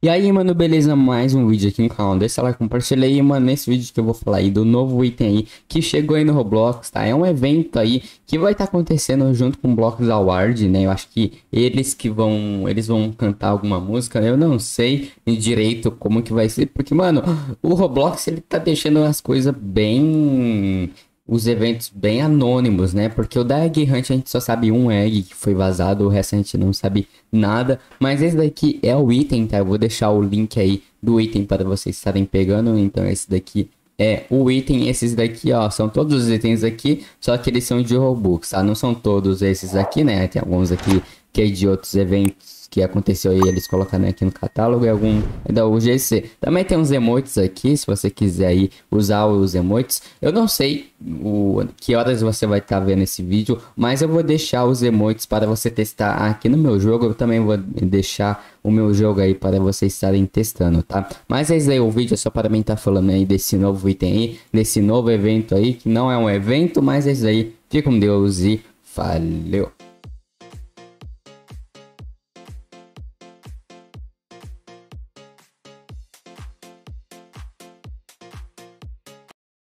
E aí, mano, beleza? Mais um vídeo aqui no canal. Deixa lá, compartilha aí, mano, nesse vídeo que eu vou falar aí do novo item aí que chegou aí no Roblox, tá? É um evento aí que vai estar tá acontecendo junto com o Blocos Award, né? Eu acho que eles que vão, eles vão cantar alguma música, né? Eu não sei direito como que vai ser, porque, mano, o Roblox, ele tá deixando as coisas bem os eventos bem anônimos, né? Porque o da Egg Hunt a gente só sabe um egg que foi vazado, o resto a gente não sabe nada. Mas esse daqui é o item, tá? Eu vou deixar o link aí do item para vocês estarem pegando. Então esse daqui é o item, esses daqui, ó, são todos os itens aqui, só que eles são de Robux, tá? Não são todos esses aqui, né? Tem alguns aqui que é de outros eventos que aconteceu aí, eles colocaram aqui no catálogo e algum da UGC. Também tem uns emotes aqui, se você quiser aí usar os emotes. Eu não sei o, que horas você vai estar tá vendo esse vídeo, mas eu vou deixar os emotes para você testar aqui no meu jogo. Eu também vou deixar o meu jogo aí para vocês estarem testando, tá? Mas é isso aí, o vídeo é só para mim estar tá falando aí desse novo item aí, desse novo evento aí, que não é um evento, mas é isso aí. Fique com Deus e valeu!